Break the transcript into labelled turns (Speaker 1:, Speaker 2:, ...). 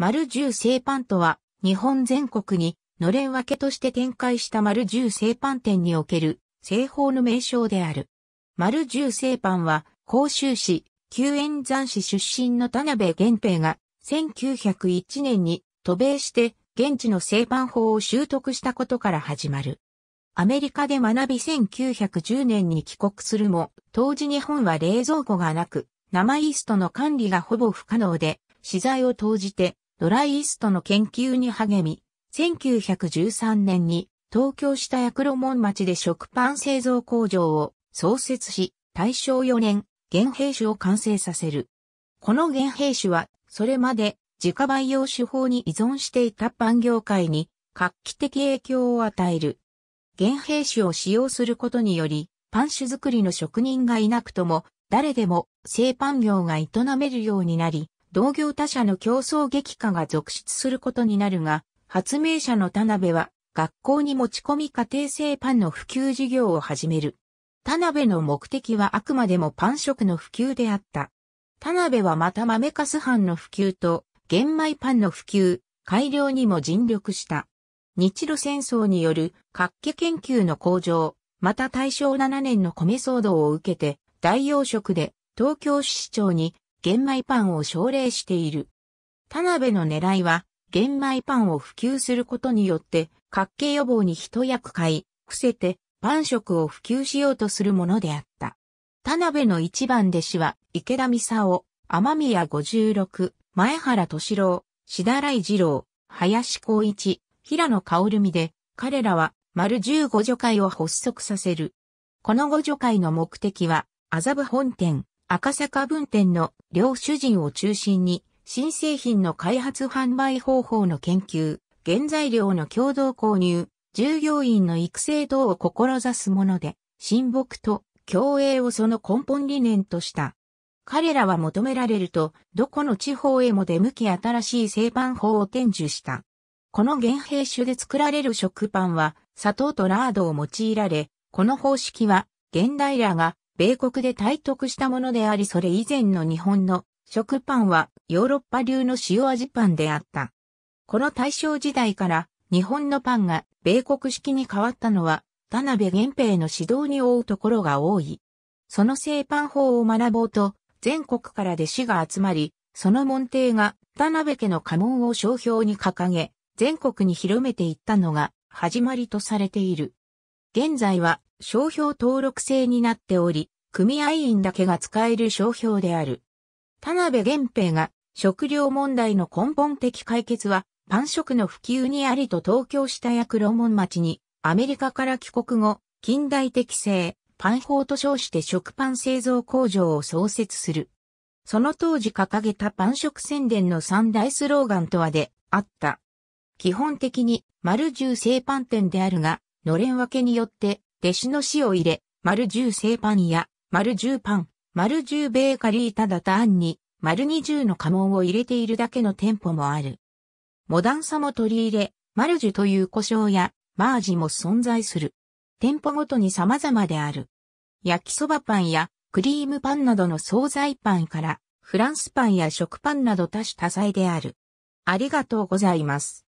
Speaker 1: 丸十製パンとは、日本全国に、のれん分けとして展開した丸十製パン店における、製法の名称である。丸十製パンは、甲州市、旧円山市出身の田辺源平が、1901年に渡米して、現地の製パン法を習得したことから始まる。アメリカで学び1910年に帰国するも、当時日本は冷蔵庫がなく、生イーストの管理がほぼ不可能で、資材を投じてドライイストの研究に励み、1913年に東京下役路門町で食パン製造工場を創設し、大正4年、原兵種を完成させる。この原兵種は、それまで自家培養手法に依存していたパン業界に画期的影響を与える。原兵種を使用することにより、パン種作りの職人がいなくとも、誰でも製パン業が営めるようになり、同業他社の競争激化が続出することになるが、発明者の田辺は、学校に持ち込み家庭製パンの普及事業を始める。田辺の目的はあくまでもパン食の普及であった。田辺はまた豆かす飯の普及と玄米パンの普及、改良にも尽力した。日露戦争による活気研究の向上、また大正7年の米騒動を受けて、大洋食で東京市市長に玄米パンを奨励している。田辺の狙いは、玄米パンを普及することによって、活気予防に一役買い、伏せて、パン食を普及しようとするものであった。田辺の一番弟子は、池田美沙天宮五十六、前原敏郎、志田来二郎、林光一、平野る美で、彼らは、丸十五助会を発足させる。この五助会の目的は、麻布本店、赤坂分店の両主人を中心に、新製品の開発販売方法の研究、原材料の共同購入、従業員の育成等を志すもので、親睦と共栄をその根本理念とした。彼らは求められると、どこの地方へも出向き新しい製パン法を伝授した。この原兵種で作られる食パンは砂糖とラードを用いられ、この方式は現代らが米国で体得したものでありそれ以前の日本の食パンはヨーロッパ流の塩味パンであった。この大正時代から日本のパンが米国式に変わったのは田辺源平の指導に追うところが多い。その製パン法を学ぼうと全国から弟子が集まり、その門弟が田辺家の家紋を商標に掲げ、全国に広めていったのが始まりとされている。現在は商標登録制になっており、組合員だけが使える商標である。田辺源平が食料問題の根本的解決はパン食の普及にありと東京下ロモ門町にアメリカから帰国後、近代的製、パン法と称して食パン製造工場を創設する。その当時掲げたパン食宣伝の三大スローガンとはであった。基本的に丸十製パン店であるが、のれん分けによって弟子の死を入れ、丸十製パンや、丸十パン、丸十ベーカリーただ単に、丸二十の家紋を入れているだけの店舗もある。モダンさも取り入れ、マルジュという故障や、マージも存在する。店舗ごとに様々である。焼きそばパンや、クリームパンなどの惣菜パンから、フランスパンや食パンなど多種多彩である。ありがとうございます。